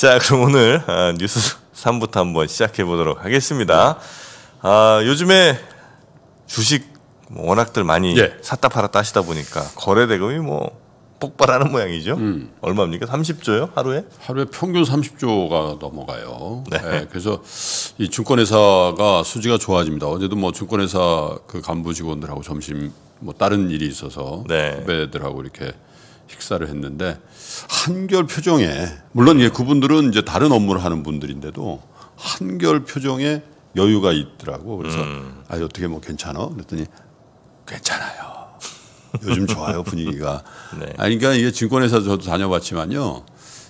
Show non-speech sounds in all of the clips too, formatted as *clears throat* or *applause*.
자, 그럼 오늘 아, 뉴스 3부터 한번 시작해 보도록 하겠습니다. 아, 요즘에 주식 뭐 워낙들 많이 예. 샀다 팔았다 하시다 보니까 거래 대금이 뭐 폭발하는 모양이죠. 음. 얼마입니까? 30조요? 하루에? 하루에 평균 30조가 넘어가요. 네. 네. 그래서 이 증권회사가 수지가 좋아집니다. 어제도 뭐 증권회사 그 간부 직원들하고 점심 뭐 다른 일이 있어서 네. 후배들하고 이렇게 식사를 했는데 한결 표정에 물론 예, 그분들은 이제 다른 업무를 하는 분들인데도 한결 표정에 여유가 있더라고. 그래서 음. 아 어떻게 뭐 괜찮아? 그랬더니 괜찮아요. 요즘 좋아요 분위기가. *laughs* 네. 아니 그러니까 이게 증권회사 저도 다녀봤지만요.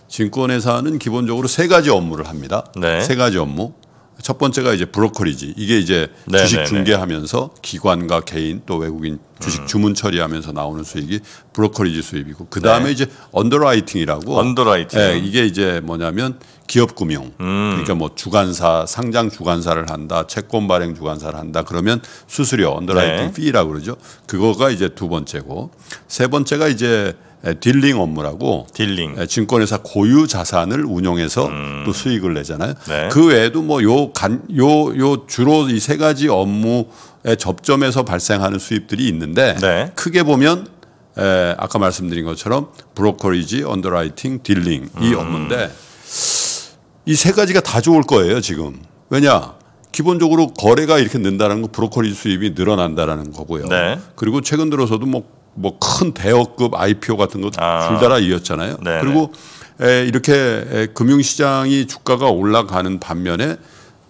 증권회사는 기본적으로 세 가지 업무를 합니다. 네. 세 가지 업무. 첫 번째가 이제 브로커리지. 이게 이제 네네네. 주식 네, 네. 중개하면서 기관과 개인 또 외국인 주식 음. 주문 처리하면서 나오는 수익이 브로커리지 수입이고 그 다음에 네. 이제 언더라이팅이라고. 언더라이팅. 예, 이게 이제 뭐냐면 기업 금융. 음. 그러니까 뭐 주간사 상장 주간사를 한다, 채권 발행 주간사를 한다. 그러면 수수료 언더라이팅 네. 피라고 그러죠. 그거가 이제 두 번째고 세 번째가 이제 예, 딜링 업무라고 딜링. 예, 증권회사 고유 자산을 운용해서 음. 또 수익을 내잖아요. 네. 그 외에도 뭐 요간요요 요, 요 주로 이 세 가지 업무의 접점에서 발생하는 수입들이 있는데 네. 크게 보면 에, 예, 아까 말씀드린 것처럼 브로커리지, 언더라이팅, 딜링 이 음. 업무인데 이 세 가지가 다 좋을 거예요 지금. 왜냐? 기본적으로 거래가 이렇게 는다는 건 브로커리 수입이 늘어난다라는 거고요. 네. 그리고 최근 들어서도 뭐 뭐큰 대어급 IPO 같은 것 아. 줄달아 이었잖아요. 네네. 그리고 에, 이렇게 에, 금융시장이 주가가 올라가는 반면에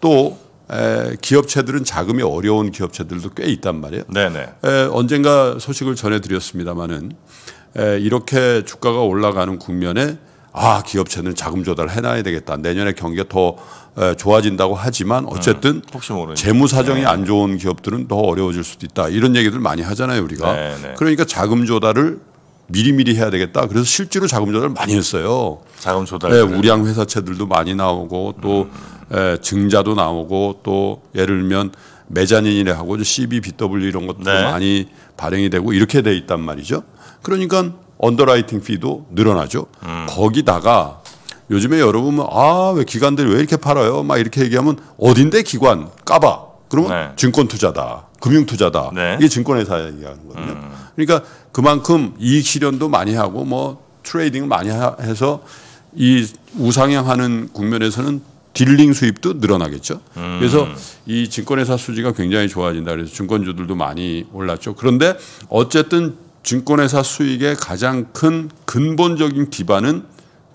또 에, 기업체들은 자금이 어려운 기업체들도 꽤 있단 말이에요. 네네. 에, 언젠가 소식을 전해드렸습니다마는 에 이렇게 주가가 올라가는 국면에 아 기업체는 자금 조달을 해놔야 되겠다. 내년에 경기가 더 좋아진다고 하지만 어쨌든 음, 재무 사정이 네. 안 좋은 기업들은 더 어려워질 수도 있다 이런 얘기들 많이 하잖아요 우리가 네, 네. 그러니까 자금 조달을 미리미리 해야 되겠다 그래서 실제로 자금 조달을 많이 했어요 자금 조달 네, 우량 회사채들도 많이 나오고 또 음. 에, 증자도 나오고 또 예를 들면 매자닌이라 하고 CB, BW 이런 것도 네. 많이 발행이 되고 이렇게 돼 있단 말이죠 그러니까 언더라이팅 피도 늘어나죠 음. 거기다가 요즘에 여러분 뭐, 아왜 기관들이 왜 이렇게 팔아요? 막 이렇게 얘기하면 어딘데 기관 까봐. 그러면 네. 증권 투자다, 금융 투자다. 네. 이게 증권회사 얘기하는 거거든요. 음. 그러니까 그만큼 이익 실현도 많이 하고 뭐 트레이딩 많이 해서 이 우상향하는 국면에서는 딜링 수입도 늘어나겠죠. 음. 그래서 이 증권회사 수지가 굉장히 좋아진다. 그래서 증권주들도 많이 올랐죠. 그런데 어쨌든 증권회사 수익의 가장 큰 근본적인 기반은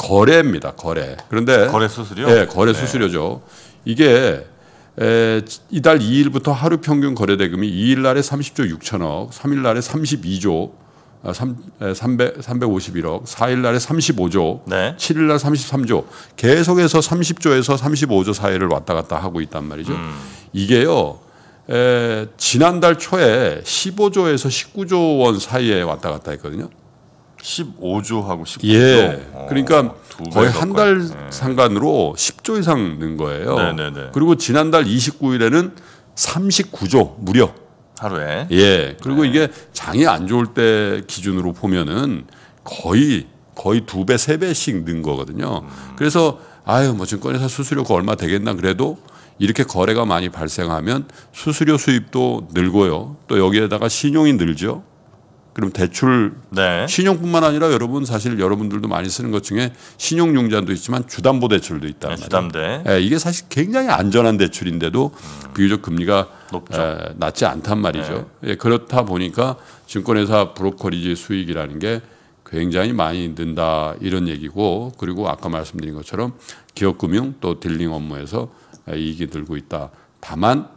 거래입니다. 거래. 그런데 거래 수수료? 네, 거래 네. 수수료죠. 이게 에, 이달 2일부터 하루 평균 거래 대금이 2일 날에 30조 6천억, 3일 날에 32조 3, 300, 351억, 4일 날에 35조, 네. 7일 날 33조, 계속해서 30조에서 35조 사이를 왔다 갔다 하고 있단 말이죠. 음. 이게요, 에, 지난달 초에 15조에서 19조 원 사이에 왔다 갔다 했거든요. 15조하고 19조. 예. 어, 그러니까 뭐 거의 한달 예. 상간으로 10조 이상 는 거예요. 네네네. 그리고 지난달 29일에는 39조 무려 하루에. 예. 그리고 네. 이게 장이 안 좋을 때 기준으로 보면은 거의 거의 두 배, 세 배씩 는 거거든요. 음. 그래서 아유, 뭐 증권회사 수수료가 얼마 되겠나 그래도 이렇게 거래가 많이 발생하면 수수료 수입도 늘고요. 또 여기에다가 신용이 늘죠. 그럼 대출 네. 신용뿐만 아니라 여러분 사실 여러분들도 많이 쓰는 것 중에 신용융자도 있지만 주담보 대출도 있다. 네, 주담대. 예, 이게 사실 굉장히 안전한 대출인데도 음. 비교적 금리가 높죠. 에, 낮지 않단 말이죠. 네. 예, 그렇다 보니까 증권회사 브로커리지 수익이라는 게 굉장히 많이 는다 이런 얘기고 그리고 아까 말씀드린 것처럼 기업금융 또 딜링 업무에서 이익이 늘고 있다. 다만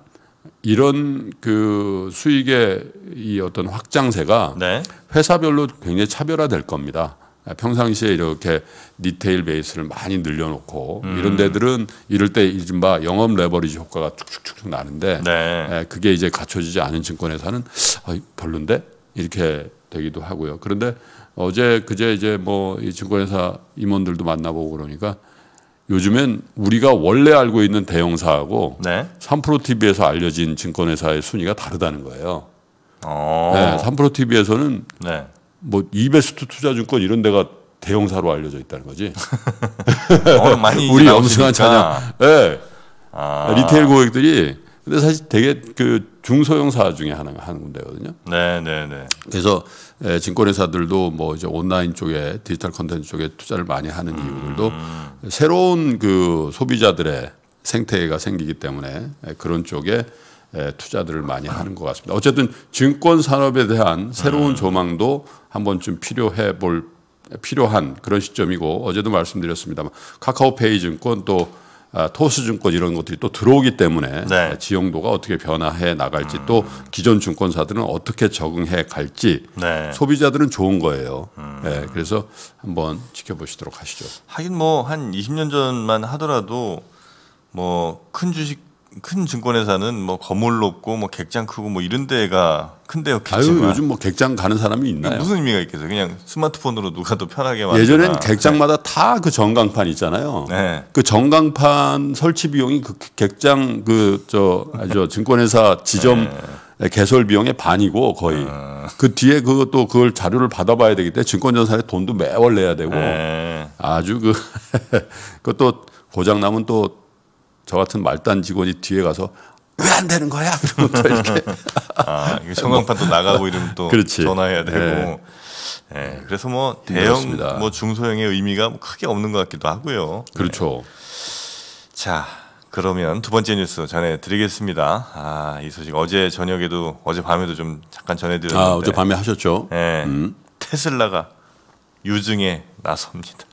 이런 그 수익의 이 어떤 확장세가 네. 회사별로 굉장히 차별화될 겁니다. 평상시에 이렇게 디테일 베이스를 많이 늘려놓고 음. 이런 데들은 이럴 때 이른바 영업 레버리지 효과가 쭉쭉쭉 나는데 네. 그게 이제 갖춰지지 않은 증권회사는 아, 별론데 이렇게 되기도 하고요. 그런데 어제 그제 이제 뭐이 증권회사 임원들도 만나보고 그러니까 요즘엔 우리가 원래 알고 있는 대형사하고 네. 3프로TV에서 알려진 증권회사의 순위가 다르다는 거예요. 어. 네, 3프로TV에서는 네. 뭐 이베스트 투자증권 이런 데가 대형사로 알려져 있다는 거지. *laughs* 어, 우리 엄청한 차냐. 네. 아. 리테일 고객들이 근데 사실 되게 그 중소형사 중에 하나 한 군데거든요. 네, 네, 네. 그래서 예, 증권회사들도 뭐 이제 온라인 쪽에 디지털 컨텐츠 쪽에 투자를 많이 하는 이유들도 음. 새로운 그 소비자들의 생태계가 생기기 때문에 예, 그런 쪽에 예, 투자들을 많이 하는 것 같습니다. 어쨌든 증권 산업에 대한 새로운 음. 조망도 한 번쯤 필요해 볼 필요한 그런 시점이고 어제도 말씀드렸습니다만 카카오페이 증권 또 아, 토스증권 이런 것들이 또 들어오기 때문에 네. 아, 지형도가 어떻게 변화해 나갈지 음. 또 기존 증권사들은 어떻게 적응해 갈지 네. 소비자들은 좋은 거예요. 음. 네, 그래서 한번 지켜보시도록 하시죠. 하긴 뭐 한 20년 전만 하더라도 뭐 큰 주식 큰 증권회사는 뭐 건물 높고 뭐 객장 크고 뭐 이런 데가 큰 데였겠지만 아유, 요즘 뭐 객장 가는 사람이 있나요? 무슨 의미가 있겠어요? 그냥 스마트폰으로 누가 더 편하게 만나. 예전엔 네. 객장마다 네. 다그 전광판 있잖아요. 네. 그 전광판 설치 비용이 그 객장 그저 아주 증권회사 지점 네. 개설 비용의 반이고 거의 아. 그 뒤에 그것도 그걸 자료를 받아봐야 되기 때문에 증권전사에 돈도 매월 내야 되고 네. 아주 그 *laughs* 그것도 고장 나면 또저 같은 말단 직원이 뒤에 가서 왜 안 되는 거야? *laughs* 그러면 또 이렇게 아, 성광판 또 나가고 이러면 또 그렇지. 전화해야 되고. 네. 네. 그래서 뭐 대형 그렇습니다. 뭐 중소형의 의미가 뭐 크게 없는 것 같기도 하고요. 네. 그렇죠. 네. 자, 그러면 두 번째 뉴스 전해드리겠습니다. 아, 이 소식 어제 저녁에도 어제 밤에도 좀 잠깐 전해드렸는데. 아, 어제 밤에 하셨죠? 네. 음. 테슬라가 유증에 나섭니다.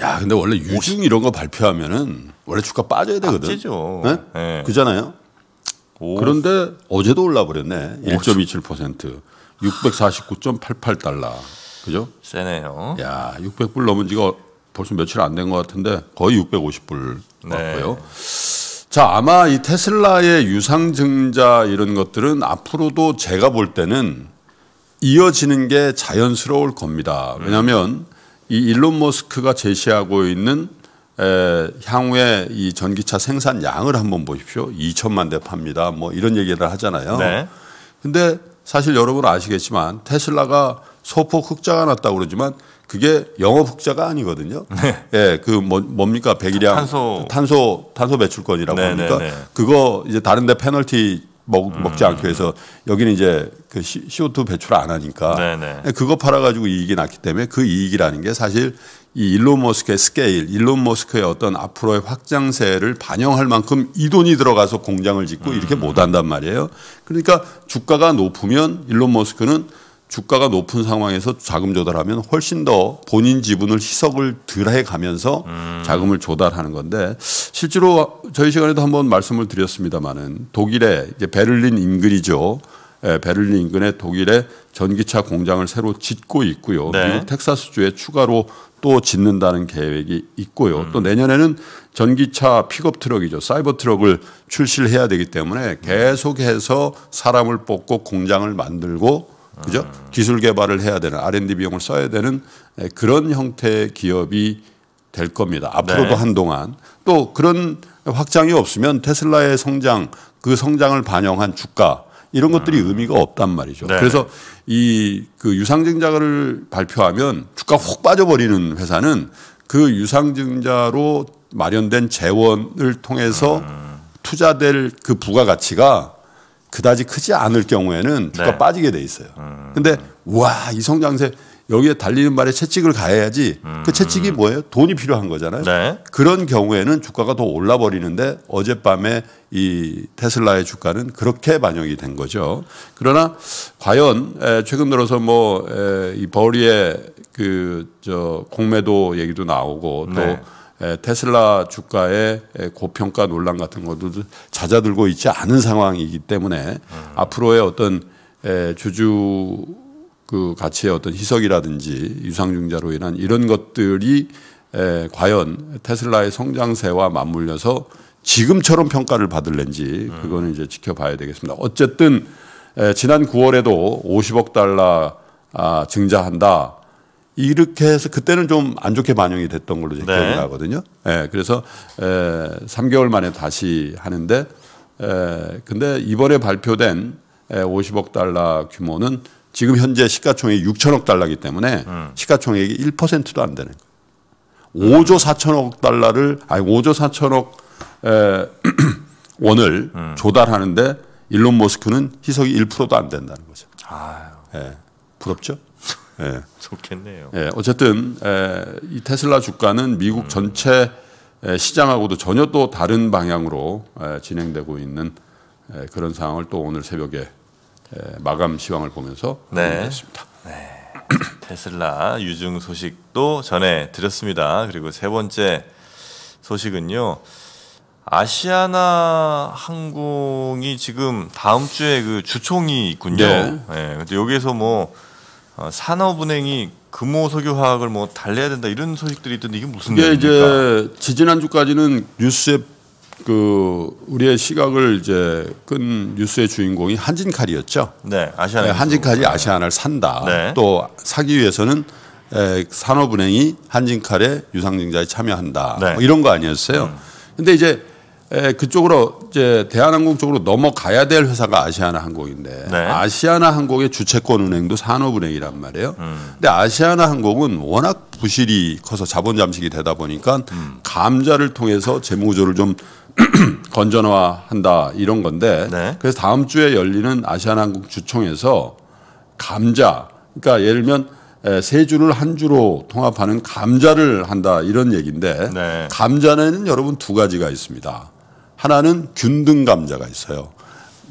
야, 근데 원래 유중 이런 거 발표하면은 원래 주가 빠져야 되거든. 빠지죠. 네? 네. 그잖아요. 오. 그런데 어제도 올라 버렸네. 1.27%. 649.88달러. 그죠? 세네요. 야, 600불 넘은 지가 벌써 며칠 안 된 것 같은데 거의 650불 왔고요. 네. 자, 아마 이 테슬라의 유상증자 이런 것들은 앞으로도 제가 볼 때는 이어지는 게 자연스러울 겁니다. 왜냐하면 음. 이 일론 머스크가 제시하고 있는 에, 향후에 이 전기차 생산 양을 한번 보십시오. 2천만 대 팝니다. 뭐 이런 얘기를 하잖아요. 네. 근데 사실 여러분 아시겠지만 테슬라가 소폭 흑자가 났다고 그러지만 그게 영업 흑자가 아니거든요. 네. 예, 그 뭐, 뭡니까? 백일량 탄소 탄소, 탄소 배출권이라고 네, 합니까? 네, 네. 그거 이제 다른 데 페널티 먹, 음. 먹지 않기 해서 여기는 이제 그 CO2 배출 안 하니까 네네. 그거 팔아가지고 이익이 났기 때문에 그 이익이라는 게 사실 이 일론 머스크의 스케일, 일론 머스크의 어떤 앞으로의 확장세를 반영할 만큼 이 돈이 들어가서 공장을 짓고 음. 이렇게 못 한단 말이에요. 그러니까 주가가 높으면 일론 머스크는 주가가 높은 상황에서 자금 조달하면 훨씬 더 본인 지분을 희석을 덜해 가면서 음. 자금을 조달하는 건데 실제로 저희 시간에도 한번 말씀을 드렸습니다마는 독일의 이제 베를린 인근이죠. 예, 베를린 인근의 독일의 전기차 공장을 새로 짓고 있고요. 네. 미국 텍사스주에 추가로 또 짓는다는 계획이 있고요. 음. 또 내년에는 전기차 픽업 트럭이죠. 사이버 트럭을 출시를 해야 되기 때문에 음. 계속해서 사람을 뽑고 공장을 만들고 그죠? 기술 개발을 해야 되는 R&D 비용을 써야 되는 그런 형태의 기업이 될 겁니다. 앞으로도 네. 한동안 또 그런 확장이 없으면 테슬라의 성장 그 성장을 반영한 주가 이런 것들이 음. 의미가 없단 말이죠. 네. 그래서 이 그 유상증자를 발표하면 주가 확 빠져버리는 회사는 그 유상증자로 마련된 재원을 통해서 음. 투자될 그 부가가치가 그다지 크지 않을 경우에는 네. 주가 네. 빠지게 돼 있어요. 그런데와이 음. 성장세 여기에 달리는 말에 채찍을 가해야지 음. 그 채찍이 음. 뭐예요? 돈이 필요한 거잖아요. 네. 그런 경우에는 주가가 더 올라 버리는데 어젯밤에 이 테슬라의 주가는 그렇게 반영이 된 거죠. 그러나 과연 최근 들어서 뭐이 버리의 그저 공매도 얘기도 나오고 또 네. 테슬라 주가의 고평가 논란 같은 것도 잦아들고 있지 않은 상황이기 때문에 음. 앞으로의 어떤 주주 그 가치의 어떤 희석이라든지 유상증자로 인한 이런 것들이 에, 과연 테슬라의 성장세와 맞물려서 지금처럼 평가를 받을는지 음. 그거는 이제 지켜봐야 되겠습니다. 어쨌든 에, 지난 9월에도 50억 달러 아, 증자한다. 이렇게 해서 그때는 좀 안 좋게 반영이 됐던 걸로 네. 기억이 하거든요 예, 그래서 에, 3개월 만에 다시 하는데 에, 근데 이번에 발표된 에, 50억 달러 규모는 지금 현재 시가총액이 6천억 달러기 때문에 음. 시가총액이 1%도 안 되는 거예요. 5조 4천억 달러를 아니 5조 4천억 에, *clears throat* 원을 음. 조달하는데 일론 머스크는 희석이 1%도 안 된다는 거죠. 아 예, 부럽죠? 예. 좋겠네요. 예, 어쨌든 에, 이 테슬라 주가는 미국 음. 전체 시장하고도 전혀 또 다른 방향으로 에, 진행되고 있는 에, 그런 상황을 또 오늘 새벽에 에, 마감 시황을 보면서 확인습니다 네. 네. *clears throat* 테슬라 유증 소식도 전해 드렸습니다. 그리고 세 번째 소식은요. 아시아나 항공이 지금 다음 주에 그 주총이 있군요. 네. 네. 근데 여기에서 뭐 어, 산업은행이 금호 석유화학을 뭐 달래야 된다 이런 소식들이 있던데 이게 무슨 얘게입니까 이제 지지난 주까지는 뉴스에 그 우리의 시각을 이제 끈 뉴스의 주인공이 한진칼이었죠. 네, 아시아 네, 한진칼이 아시아나를 산다. 네. 또 사기 위해서는 에, 산업은행이 한진칼의 유상증자에 참여한다. 네. 뭐 이런 거 아니었어요. 그런데 음. 이제 예, 그쪽으로 이제 대한항공 쪽으로 넘어가야 될 회사가 아시아나 항공인데 네. 아시아나 항공의 주채권 은행도 산업은행이란 말이에요. 음. 근데 아시아나 항공은 워낙 부실이 커서 자본 잠식이 되다 보니까 음. 감자를 통해서 재무구조를 좀 *clears throat* 건전화한다 이런 건데 네. 그래서 다음 주에 열리는 아시아나 항공 주총에서 감자 그러니까 예를 들면 세 주를 한 주로 통합하는 감자를 한다 이런 얘기인데 네. 감자는 여러분 두 가지가 있습니다. 하나는 균등 감자가 있어요.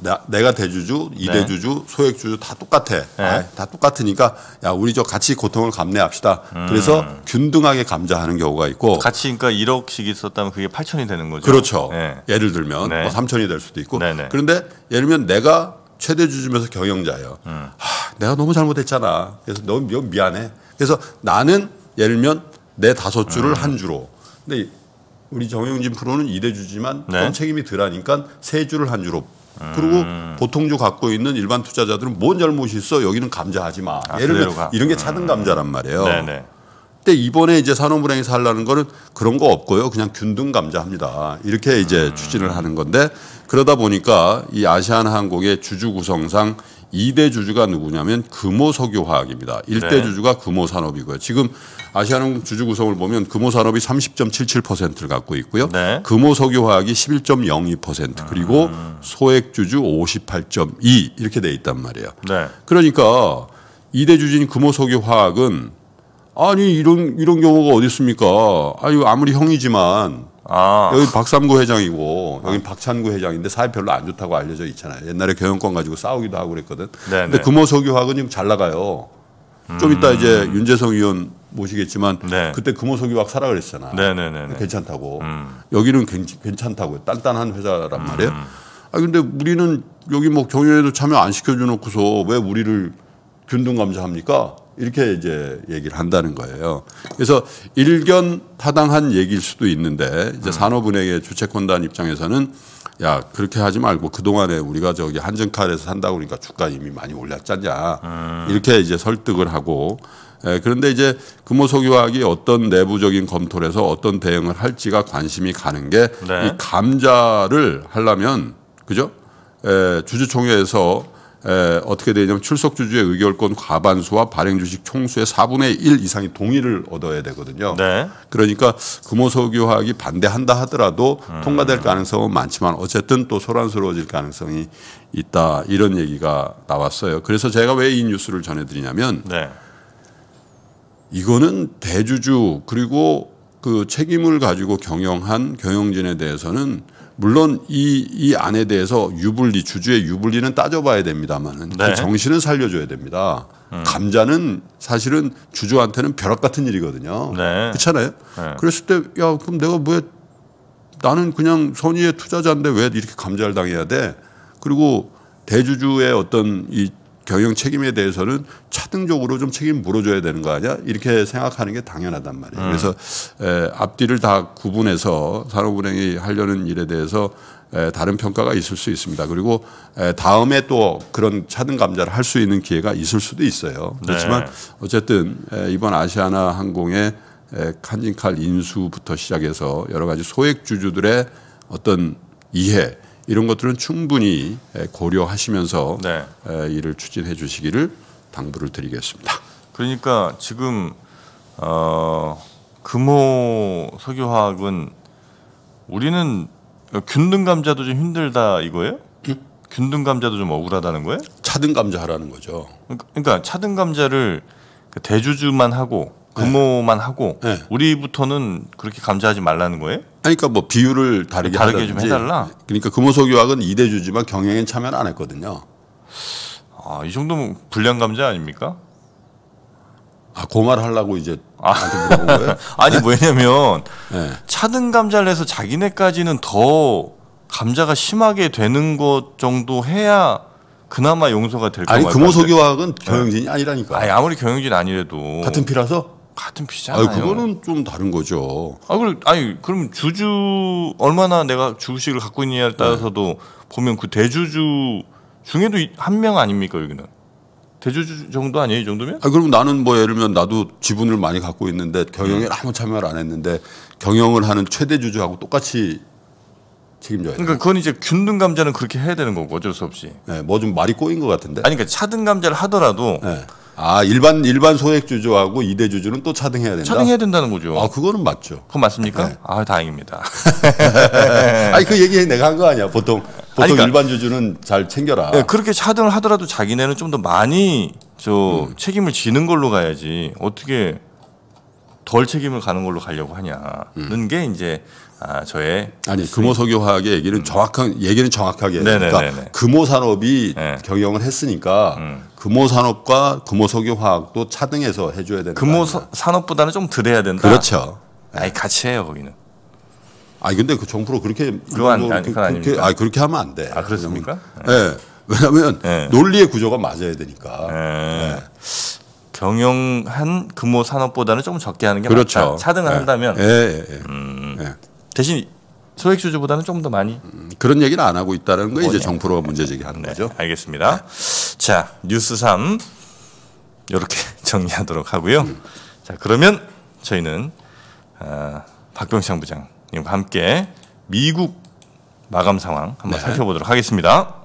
나, 내가 대주주, 이대주주, 네. 소액주주 다 똑같아. 네. 아, 다 똑같으니까 야 우리 저 같이 고통을 감내합시다. 음. 그래서 균등하게 감자하는 경우가 있고 같이 그러니까 1억씩 있었다면 그게 8천이 되는 거죠. 그렇죠. 네. 예를 들면 네. 뭐 3천이 될 수도 있고 네, 네. 그런데 예를 들면 내가 최대 주주면서 경영자예요. 음. 하, 내가 너무 잘못했잖아. 그래서 너무 미안해. 그래서 나는 예를 들면 내 다섯 주를 음. 한 주로. 근데 우리 정영진 프로는 2대 주지만 네. 좀 책임이 덜하니까 3 주를 한 주로 그리고 음. 보통주 갖고 있는 일반 투자자들은 뭔 잘못이 있어 여기는 감자하지 마 아, 예를 들어 이런 게 차등 음. 감자란 말이에요 네네. 네. 근데 이번에 이제 산업은행이살라는 거는 그런 거 없고요 그냥 균등 감자합니다 이렇게 이제 음. 추진을 하는 건데 그러다 보니까 이 아시아나항공의 주주 구성상 2대 주주가 누구냐면 금호석유화학입니다. 1대 네. 주주가 금호산업이고요. 지금 아시아농 주주 구성을 보면 금호산업이 30.77%를 갖고 있고요. 네. 금호석유화학이 11.02% 그리고 음. 소액 주주 58.2 이렇게 돼 있단 말이에요. 네. 그러니까 2대 주주인 금호석유화학은 아니 이런 이런 경우가 어디 있습니까? 아니 아무리 형이지만 아. 여기 박삼구 회장이고 여기 박찬구 회장인데 사회 별로 안 좋다고 알려져 있잖아요. 옛날에 경영권 가지고 싸우기도 하고 그랬거든. 네네. 근데 네. 금호석유학은 지금 잘 나가요. 음. 좀 이따 이제 음. 윤재성 의원 모시겠지만 네. 그때 금호석유학 사라 그랬잖아. 네네네. 네, 네, 괜찮다고. 음. 여기는 괜찮다고요. 단단한 회사란 음. 말이에요. 음. 아 근데 우리는 여기 뭐 경영에도 참여 안시켜줘놓고서왜 우리를 균등감사합니까? 이렇게 이제 얘기를 한다는 거예요. 그래서 일견 타당한 얘기일 수도 있는데 이제 음. 산업은행의 주채권단 입장에서는 야 그렇게 하지 말고 그 동안에 우리가 저기 한정칼에서 산다고 그러니까 주가 이미 많이 올랐잖냐 음. 이렇게 이제 설득을 하고 에, 예, 그런데 이제 금호석유화학이 어떤 내부적인 검토를 해서 어떤 대응을 할지가 관심이 가는 게이 네. 감자를 하려면 그죠? 에, 예, 주주총회에서 에, 어떻게 되냐면 출석 주주의 의결권 과반수와 발행 주식 총수의 4분의 1 이상이 동의를 얻어야 되거든요. 네. 그러니까 금호소유화학이 반대한다 하더라도 음. 통과될 가능성은 많지만 어쨌든 또 소란스러워질 가능성이 있다 이런 얘기가 나왔어요. 그래서 제가 왜 이 뉴스를 전해드리냐면 네. 이거는 대주주 그리고 그 책임을 가지고 경영한 경영진에 대해서는 물론 이, 이 안에 대해서 유불리 주주의 유불리는 따져봐야 됩니다만은 그 네. 그 정신은 살려줘야 됩니다. 음. 감자는 사실은 주주한테는 벼락 같은 일이거든요. 네. 그렇잖아요. 네. 그랬을 때 야 그럼 내가 왜 나는 그냥 손위의 투자자인데 왜 이렇게 감자를 당해야 돼? 그리고 대주주의 어떤 이 경영 책임에 대해서는 차등적으로 좀 책임 물어줘야 되는 거 아니야? 이렇게 생각하는 게 당연하단 말이에요. 음. 그래서 에, 앞뒤를 다 구분해서 산업은행이 하려는 일에 대해서 에, 다른 평가가 있을 수 있습니다. 그리고 에, 다음에 또 그런 차등 감자를 할 수 있는 기회가 있을 수도 있어요. 네. 그렇지만 네. 어쨌든 에, 이번 아시아나 항공의 에, 칸진칼 인수부터 시작해서 여러 가지 소액 주주들의 어떤 이해 이런 것들은 충분히 고려하시면서 네. 일을 추진해 주시기를 당부를 드리겠습니다. 그러니까 지금 어, 금호 석유화학은 우리는 균등 감자도 좀 힘들다 이거예요? 응? 음. 균등 감자도 좀 억울하다는 거예요? 차등 감자 하라는 거죠. 그러니까 차등 감자를 그 대주주만 하고 근무만 하고 네. 네. 우리부터는 그렇게 감지하지 말라는 거예요? 그러니까 뭐 비율을 다르게 다르게 좀 해달라. 그러니까 금호석유학은 2대 주지만 경영엔 참여는 안 했거든요. 아, 이 정도면 불량 감자 아닙니까? 아, 고말 그 하려고 이제 아. 물어본 거예요? *laughs* 아니 뭐냐면 네. 차등 감자를 해서 자기네까지는 더 감자가 심하게 되는 것 정도 해야 그나마 용서가 될거 같아요. 아니 금호석유학은 네. 경영진이 아니라니까. 아니 아무리 경영진 아니래도 같은 피라서 같은 피잖아요. 아 그거는 좀 다른 거죠. 아그 아니 그럼 주주 얼마나 내가 주식을 갖고 있느냐에 네. 따라서도 보면 그 대주주 중에도 한 명 아닙니까 여기는 대주주 정도 아니에요 이 정도면? 아 그럼 나는 뭐 예를 들면 나도 지분을 많이 갖고 있는데 경영에 음. 아무 참여를 안 했는데 경영을 하는 최대 주주하고 똑같이 책임져야 돼. 그러니까 그건 이제 균등 감자는 그렇게 해야 되는 거고 어쩔 수 없이. 네, 뭐좀 말이 꼬인 것 같은데. 아니 그러니까 차등 감자를 하더라도. 네. 아 일반 일반 소액 주주하고 이대 주주는 또 차등해야 된다. 차등해야 된다는 거죠. 아 그거는 맞죠. 그건 맞습니까? 네. 아 다행입니다. *laughs* 아니 그 얘기 내가 한 거 아니야. 보통 보통 아니, 그러니까, 일반 주주는 잘 챙겨라. 네, 그렇게 차등을 하더라도 자기네는 좀 더 많이 저 음. 책임을 지는 걸로 가야지 어떻게 덜 책임을 가는 걸로 가려고 하냐는 음. 게 이제 아, 저의 아니 금호석유화학의 얘기는 음. 정확한 얘기는 정확하게 네네네네. 그러니까 금호산업이 네. 예. 경영을 했으니까 음. 금호산업과 금호석유화학도 차등해서 해줘야 된다. 금호산업보다는 좀 덜해야 된다. 그렇죠. 예. 아니 같이 해요 거기는. 아 근데 그 정부로 그렇게 그건 아니, 그 그렇게 아 그렇게 하면 안 돼. 아 그렇습니까? 예. 네. 예. 왜냐하면 논리의 구조가 맞아야 되니까. 경영한 금호산업보다는 조금 적게 하는 게 그렇죠. 맞다. 차등을 한다면. 예. 예, 예. 음. 대신 소액 주주보다는 조금 더 많이 음, 그런 얘기는 안 하고 있다는 거 이제 어, 네. 정프로가 문제 제기하는 네, 거죠. 알겠습니다. 네. 자 뉴스 3 이렇게 *laughs* 정리하도록 하고요. 음. 자 그러면 저희는 어, 박병창 부장님과 함께 미국 마감 상황 한번 네. 살펴보도록 하겠습니다.